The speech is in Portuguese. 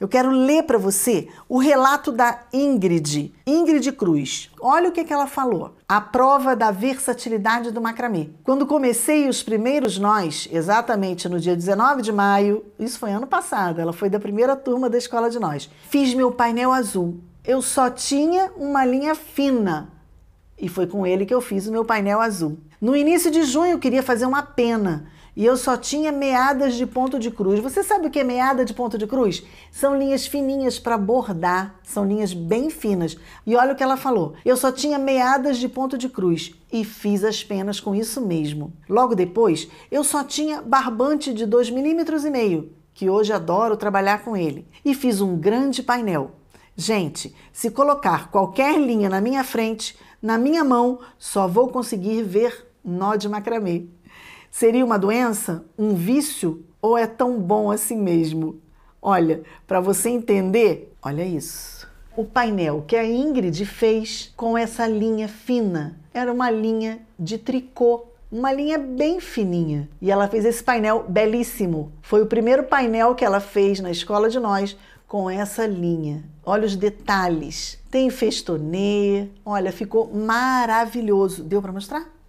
Eu quero ler para você o relato da Ingrid, Ingrid Cruz. Olha o que, é que ela falou. A prova da versatilidade do macramê. Quando comecei os primeiros nós, exatamente no dia 19 de maio, isso foi ano passado, ela foi da primeira turma da escola de nós. Fiz meu painel azul. Eu só tinha uma linha fina e foi com ele que eu fiz o meu painel azul. No início de junho eu queria fazer uma pena, e eu só tinha meadas de ponto de cruz. Você sabe o que é meada de ponto de cruz? São linhas fininhas para bordar, são linhas bem finas. E olha o que ela falou. Eu só tinha meadas de ponto de cruz e fiz as penas com isso mesmo. Logo depois, eu só tinha barbante de 2,5 milímetros e meio, que hoje adoro trabalhar com ele, e fiz um grande painel. Gente, se colocar qualquer linha na minha frente, na minha mão, só vou conseguir ver nó de macramê. Seria uma doença? Um vício? Ou é tão bom assim mesmo? Olha, para você entender, olha isso. O painel que a Ingrid fez com essa linha fina era uma linha de tricô, uma linha bem fininha. E ela fez esse painel belíssimo. Foi o primeiro painel que ela fez na escola de nós com essa linha. Olha os detalhes. Tem festonê. Olha, ficou maravilhoso. Deu para mostrar?